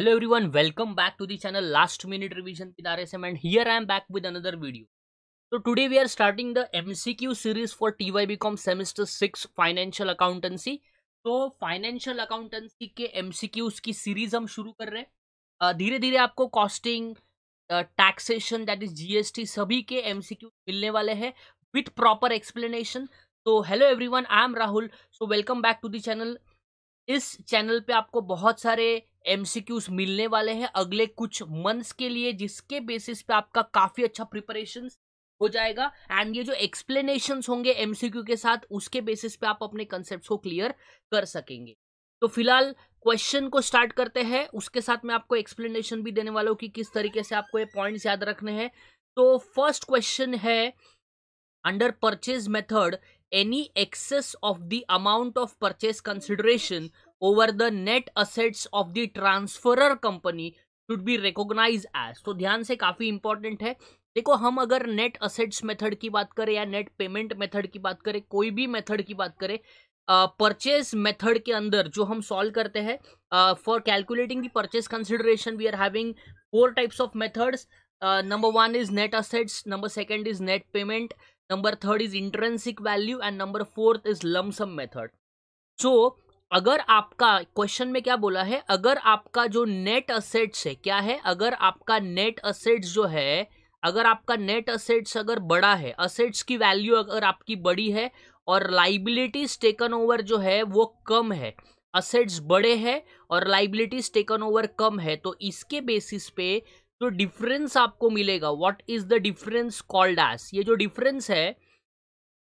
Hello everyone welcome back to the channel last minute revision with R and here I am back with another video तो today we are starting the MCQ series for TY BCom semester six financial accountancy तो financial accountancy के MCQs की series हम शुरू कर रहे हैं धीरे धीरे आपको costing taxation that is GST सभी के एम मिलने वाले हैं विथ प्रॉपर एक्सप्लेनेशन तो hello every I am Rahul so welcome back to the channel इस चैनल पर आपको बहुत सारे एमसीक्यूज मिलने वाले हैं अगले कुछ मंथ्स के लिए जिसके बेसिस पे आपका काफी अच्छा प्रिपरेशन हो जाएगा एंड ये जो एक्सप्लेनेशन होंगे एमसीक्यू के साथ उसके बेसिस पे आप अपने कंसेप्ट को क्लियर कर सकेंगे तो फिलहाल क्वेश्चन को स्टार्ट करते हैं उसके साथ मैं आपको एक्सप्लेनेशन भी देने वाला हूँ कि किस तरीके से आपको ये पॉइंट्स याद रखने हैं तो फर्स्ट क्वेश्चन है under purchase method any excess of the amount of purchase consideration over the net assets of the transferer company should be recognized as तो ध्यान से काफी इंपॉर्टेंट है देखो हम अगर नेट असेट्स मेथड की बात करें या नेट पेमेंट मेथड की बात करें कोई भी मेथड की बात करें परचेज मेथड के अंदर जो हम सॉल्व करते हैं for calculating the purchase consideration we are having four types of methods number one is net assets number second is net payment number third is intrinsic value and number fourth is lump sum method so अगर आपका question में क्या बोला है अगर आपका जो net assets है क्या है अगर आपका नेट असेट्स जो है अगर आपका नेट असेट्स अगर बड़ा है असेट्स की वैल्यू अगर आपकी बड़ी है और लाइबिलिटीज टेकन ओवर जो है वो कम है असेट्स बड़े हैं और लाइबिलिटीज टेकन ओवर कम है तो इसके बेसिस पे जो तो डिफरेंस आपको मिलेगा what is the difference called as ये जो डिफरेंस है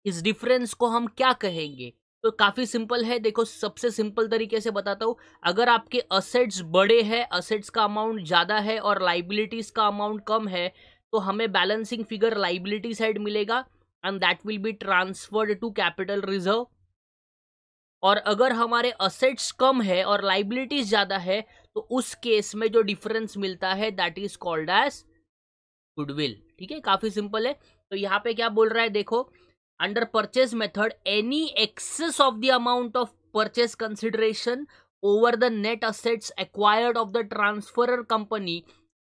इस डिफरेंस को हम क्या कहेंगे तो काफ़ी सिंपल है देखो सबसे सिंपल तरीके से बताता हूँ अगर आपके असेट्स बड़े हैं असेट्स का अमाउंट ज़्यादा है और लाइबिलिटीज़ का अमाउंट कम है तो हमें बैलेंसिंग फिगर लाइबिलिटी साइड मिलेगा and that will be transferred to capital reserve और अगर हमारे असेट्स कम है और लाइबिलिटीज ज़्यादा है तो उस केस में जो डिफरेंस मिलता है that is called as goodwill ठीक है काफ़ी सिंपल है तो यहाँ पे क्या बोल रहा है देखो under purchase method any excess of the amount of purchase consideration over the net assets acquired of the transferor company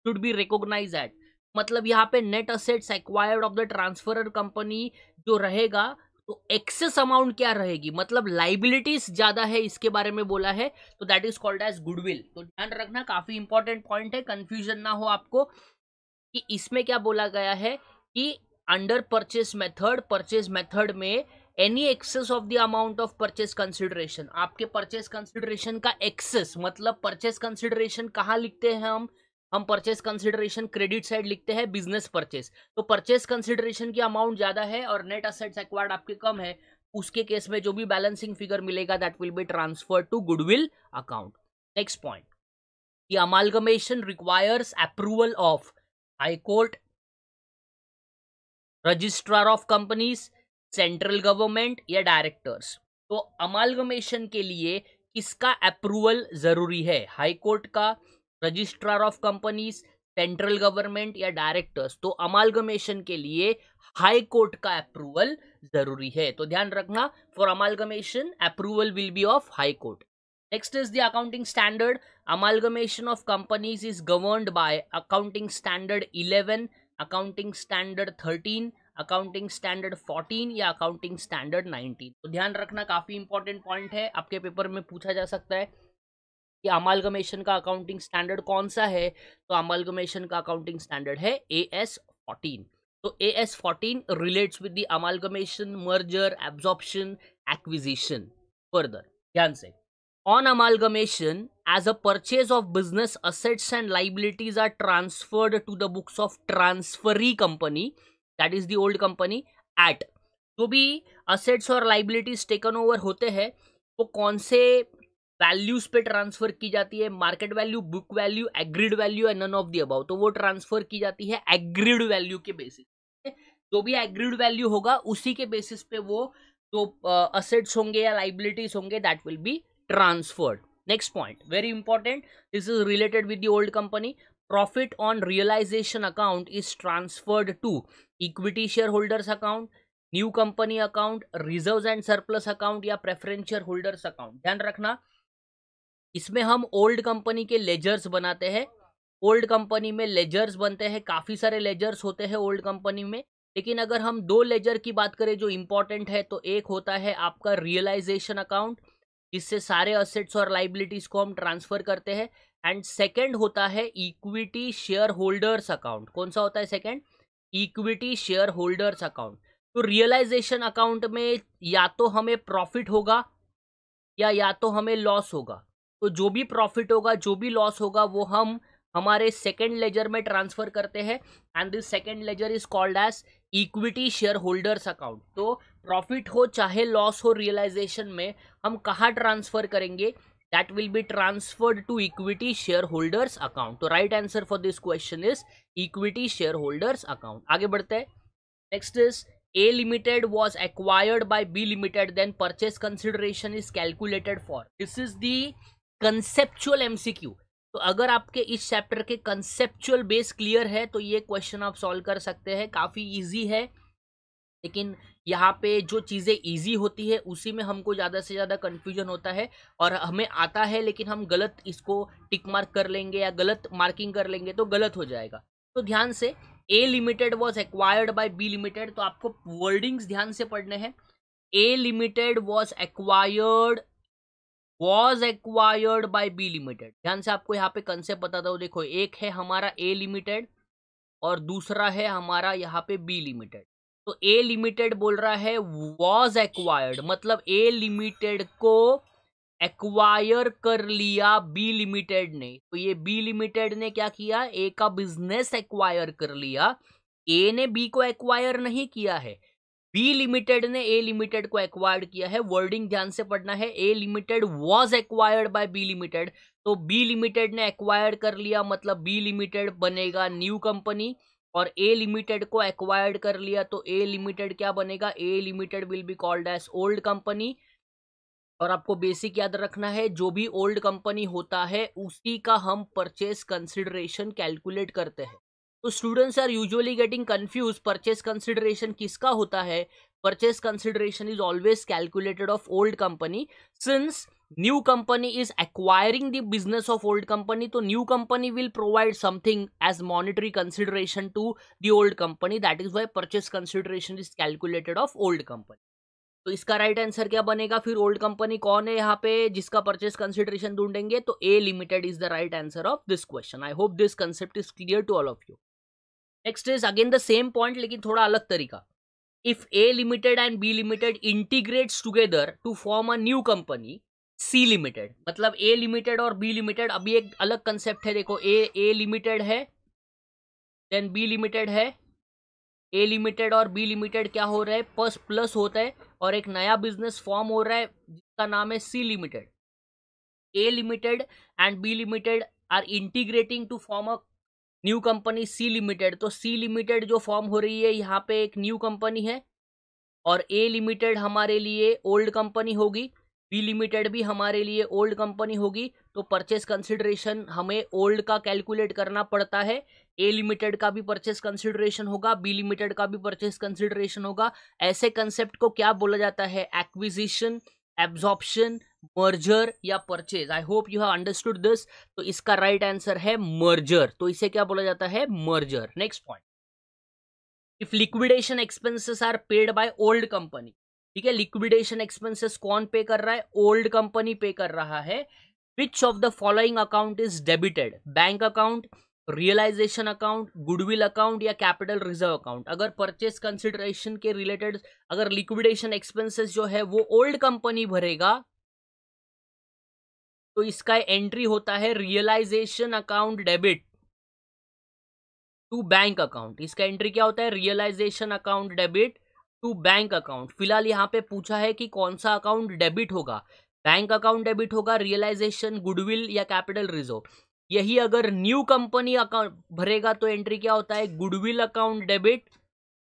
should be recognised at मतलब यहाँ पे net assets acquired of the transferor company जो रहेगा तो excess amount क्या रहेगी मतलब liabilities ज्यादा है इसके बारे में बोला है तो that is called as goodwill तो ध्यान रखना काफी इंपॉर्टेंट पॉइंट है कंफ्यूजन ना हो आपको कि इसमें क्या बोला गया है कि under purchase method purchase method में any excess of the amount of purchase consideration आपके परचेज कंसिडरेशन का एक्सेस मतलब परचेज कंसिडरेशन कहाँ लिखते हैं हम हम परचेज कंसिडरेशन क्रेडिट साइड लिखते हैं बिजनेस परचेज तो परचेज कंसिडरेशन की अमाउंट ज़्यादा है और नेट असेट्स एक्वायर्ड आपके कम है उसके केस में जो भी बैलेंसिंग फिगर मिलेगा that will be transfer to goodwill account next point the requires approval of high court registrar of companies central government या डायरेक्टर्स तो अमालगमेशन के लिए किसका अप्रूवल जरूरी है हाई कोर्ट का registrar of companies central government या डायरेक्टर्स तो अमालगमेशन के लिए हाई कोर्ट का अप्रूवल जरूरी है तो ध्यान रखना for amalgamation approval will be of high court next is the accounting standard amalgamation of companies is governed by accounting standard eleven accounting standard thirteen accounting standard 14 या accounting standard 19 तो ध्यान रखना काफ़ी इंपॉर्टेंट पॉइंट है आपके paper में पूछा जा सकता है कि अमालगमेशन का अकाउंटिंग स्टैंडर्ड कौन सा है तो अमालगमेशन का अकाउंटिंग स्टैंडर्ड है ए एस फोर्टीन तो A S fourteen relates with the amalgamation merger absorption acquisition further ध्यान से On amalgamation, as a purchase of business assets and liabilities are transferred to the books of transferee company, that is the old company, at. जो भी assets और liabilities taken over होते हैं वो कौन से वैल्यूज पे ट्रांसफर की जाती है market value book value agreed value and none of the above तो वो ट्रांसफर की जाती है एग्रीड वैल्यू के बेसिस जो भी एग्रीड वैल्यू होगा उसी के बेसिस पे वो जो असेट्स होंगे या लाइबिलिटीज होंगे that will be transferred next point very important this is related with the old company profit on realization account is transferred to equity shareholders account new company account reserve and surplus account या preferential holders account ध्यान रखना इसमें हम old company के ledgers बनाते हैं old company में ledgers बनते हैं काफ़ी सारे लेजर्स होते हैं ओल्ड कंपनी में लेकिन अगर हम दो लेजर की बात करें जो इंपॉर्टेंट है तो एक होता है आपका रियलाइजेशन अकाउंट इससे सारे असेट्स और लाइबिलिटीज को हम ट्रांसफर करते हैं एंड सेकेंड होता है इक्विटी शेयर होल्डर्स अकाउंट कौन सा होता है second equity share holders account तो रियलाइजेशन अकाउंट में या तो हमें प्रॉफिट होगा या या तो हमें लॉस होगा तो जो भी प्रॉफिट होगा जो भी लॉस होगा वो हम हमारे सेकेंड लेजर में ट्रांसफर करते हैं and this second ledger is called as equity share holders account तो प्रॉफिट हो चाहे लॉस हो रियलाइजेशन में हम कहाँ ट्रांसफर करेंगे that will be transferred to equity share holders account तो right answer for this question is equity share holders account आगे बढ़ते हैं next is A limited was acquired by B limited then purchase consideration is calculated for this is the conceptual MCQ तो अगर आपके इस chapter के conceptual base clear है तो ये क्वेश्चन आप सॉल्व कर सकते हैं काफ़ी ईजी है लेकिन यहाँ पे जो चीज़ें इजी होती है उसी में हमको ज़्यादा से ज़्यादा कन्फ्यूजन होता है और हमें आता है लेकिन हम गलत इसको टिक मार्क कर लेंगे या गलत मार्किंग कर लेंगे तो गलत हो जाएगा तो ध्यान से A limited was acquired by B limited तो आपको वर्डिंग्स ध्यान से पढ़ने हैं A limited was acquired was acquired by B limited ध्यान से आपको यहाँ पे कंसेप्ट बताता हूँ देखो एक है हमारा ए लिमिटेड और दूसरा है हमारा यहाँ पे बी लिमिटेड तो ए लिमिटेड बोल रहा है वॉज एक्वायर्ड मतलब ए लिमिटेड को एक्वायर कर लिया बी लिमिटेड ने तो ये बी लिमिटेड ने क्या किया ए का बिजनेस एक्वायर कर लिया ए ने बी को एक्वायर नहीं किया है बी लिमिटेड ने ए लिमिटेड को एक्वायर्ड किया है वर्डिंग ध्यान से पढ़ना है A limited was acquired by B limited तो बी लिमिटेड ने एक्वायर कर लिया मतलब बी लिमिटेड बनेगा न्यू कंपनी और ए लिमिटेड को एक्वायर्ड कर लिया तो ए लिमिटेड क्या बनेगा A limited will be called as old company और आपको बेसिक याद रखना है जो भी ओल्ड कंपनी होता है उसी का हम परचेस कंसिडरेशन कैलकुलेट करते हैं तो students are usually getting confuse purchase consideration किसका होता है purchase consideration is always calculated of old company since new company is acquiring the business of old company तो new company will provide something as monetary consideration to the old company that is why purchase consideration is calculated of old company तो इसका right right answer क्या बनेगा फिर old company कौन है यहाँ पे जिसका परचेस कंसिडरेशन ढूंढेंगे तो A limited is the right answer of this question I hope this concept is clear to all of you next is again the same point लेकिन थोड़ा अलग तरीका if A limited and B limited integrates together to form a new company C limited मतलब A limited और B limited अभी एक अलग concept है देखो ए ए लिमिटेड है देन बी लिमिटेड है ए लिमिटेड और बी लिमिटेड क्या हो रहा है प्लस प्लस होता है और एक नया बिजनेस फॉर्म हो रहा है जिसका नाम है C limited A limited and B limited are integrating to form a new company C limited तो सी लिमिटेड जो फॉर्म हो रही है यहाँ पे एक न्यू कंपनी है और ए लिमिटेड हमारे लिए ओल्ड कंपनी होगी बी लिमिटेड भी हमारे लिए ओल्ड कंपनी होगी तो परचेस कंसिडरेशन हमें ओल्ड का कैलकुलेट करना पड़ता है ए लिमिटेड का भी परचेस कंसिडरेशन होगा बी लिमिटेड का भी परचेस कंसिडरेशन होगा ऐसे कंसेप्ट को क्या बोला जाता है एक्विजिशन एब्जॉर्प्शन मर्जर या purchase I hope you have understood this तो इसका राइट right आंसर है मर्जर तो इसे क्या बोला जाता है merger next point if liquidation expenses are paid by old company ठीक है लिक्विडेशन एक्सपेंसेस कौन पे कर रहा है ओल्ड कंपनी पे कर रहा है which of the following account is debited bank account realization account goodwill account या कैपिटल रिजर्व अकाउंट अगर परचेस कंसिडरेशन के रिलेटेड अगर लिक्विडेशन एक्सपेंसेस जो है वो ओल्ड कंपनी भरेगा तो इसका एंट्री होता है realization account debit to bank account इसका एंट्री क्या होता है realization account debit to bank account फिलहाल यहाँ पे पूछा है कि कौन सा अकाउंट डेबिट होगा बैंक अकाउंट डेबिट होगा रियलाइजेशन गुडविल या कैपिटल रिजर्व यही अगर न्यू कंपनी अकाउंट भरेगा तो एंट्री क्या होता है goodwill account debit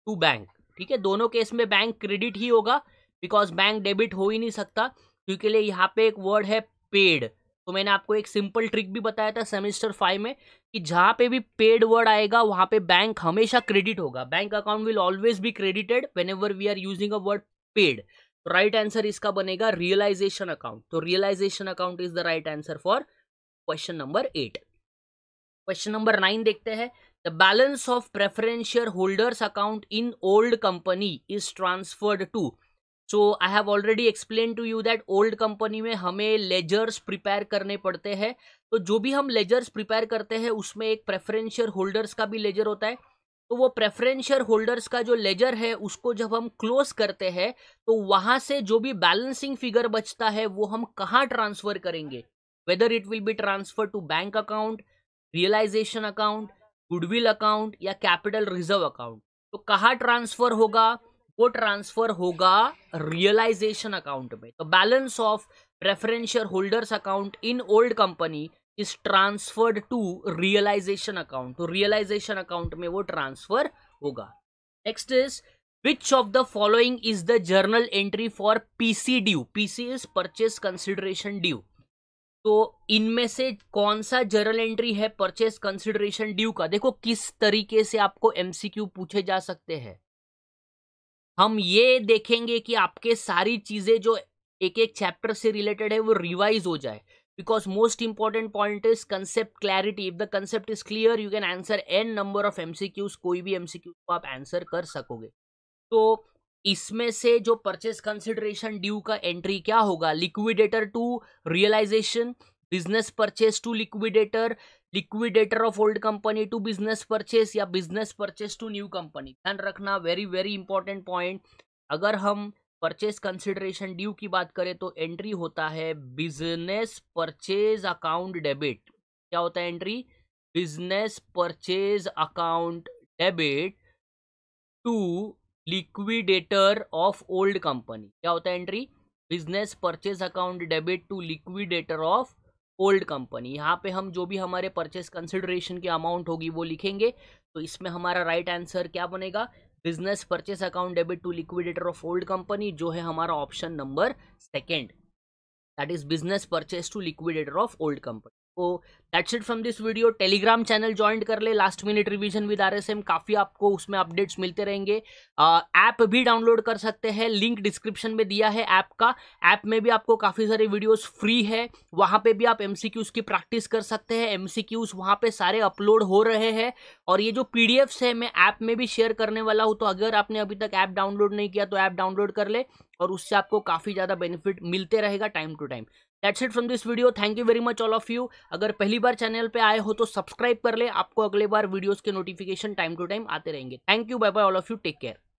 to bank ठीक है दोनों केस में बैंक क्रेडिट ही होगा बिकॉज बैंक डेबिट हो ही नहीं सकता क्योंकि लिए यहाँ पे एक वर्ड है पेड तो मैंने आपको एक सिंपल ट्रिक भी बताया था सेमिस्टर फाइव में कि जहाँ पे भी पेड वर्ड आएगा वहाँ पे बैंक हमेशा क्रेडिट होगा bank account will always be credited whenever we are using a word paid right answer इसका बनेगा रियलाइजेशन अकाउंट तो realization account is the right answer for question number eight question number nine देखते हैं the balance of preferential holders account in old company is transferred to so I have already explain to you that old company में हमें ledgers prepare करने पड़ते हैं तो जो भी हम लेजर्स प्रिपेयर करते हैं उसमें एक प्रेफरेंशियर होल्डर्स का भी लेजर होता है तो वो प्रेफरेंशियर होल्डर्स का जो लेजर है उसको जब हम क्लोज करते हैं तो वहां से जो भी बैलेंसिंग फिगर बचता है वो हम कहाँ ट्रांसफ़र करेंगे whether it will be transferred to bank account realization account goodwill account या कैपिटल रिजर्व अकाउंट तो कहाँ ट्रांसफर होगा वो ट्रांसफर होगा रियलाइजेशन अकाउंट में तो balance of preferential holders account in old company is transferred to realization account तो realization account में वो ट्रांसफर होगा next is which of the following is the journal entry for PC due PC is purchase consideration due तो इनमें से कौन सा journal entry है परचेस कंसिडरेशन ड्यू का देखो किस तरीके से आपको एमसीक्यू पूछे जा सकते हैं हम ये देखेंगे कि आपके सारी चीजें जो एक एक चैप्टर से रिलेटेड है वो रिवाइज हो जाए because most important point is concept clarity if the concept is clear you can answer n number of MCQs कोई भी एमसीक्यू को आप आंसर कर सकोगे तो इसमें से जो परचेस कंसिडरेशन ड्यू का एंट्री क्या होगा liquidator to realization business purchase to liquidator liquidator of old company to business purchase या business purchase to new company ध्यान रखना वेरी वेरी इंपॉर्टेंट पॉइंट अगर हम परचेस कंसिडरेशन ड्यू की बात करें तो एंट्री होता है बिजनेस परचेज अकाउंट डेबिट क्या होता है entry business purchase account debit to liquidator of old company क्या होता है entry business purchase account debit to liquidator of old company यहाँ पे हम जो भी हमारे परचेस कंसिडरेशन की अमाउंट होगी वो लिखेंगे तो इसमें हमारा राइट right आंसर क्या बनेगा business purchase account debit to liquidator of old company जो है हमारा option number second that is business purchase to liquidator of old company तो that's it from this video Telegram channel join कर ले last minute revision with our काफ़ी आपको उसमें updates मिलते रहेंगे ऐप भी डाउनलोड कर सकते हैं लिंक डिस्क्रिप्शन में दिया है ऐप का ऐप में भी आपको काफ़ी सारे वीडियोस फ्री है वहाँ पे भी आप एम की प्रैक्टिस कर सकते हैं एम सी वहाँ पे सारे अपलोड हो रहे हैं और ये जो पी है मैं ऐप में भी शेयर करने वाला हूँ तो अगर आपने अभी तक ऐप डाउनलोड नहीं किया तो ऐप डाउनलोड कर ले और उससे आपको काफ़ी ज़्यादा बेनिफिट मिलते रहेगा time to time that's it from this video thank you very much all of you अगर पहली बार चैनल पे आए हो तो सब्सक्राइब कर ले आपको अगले बार वीडियोस के नोटिफिकेशन टाइम टू टाइम आते रहेंगे thank you bye bye all of you take care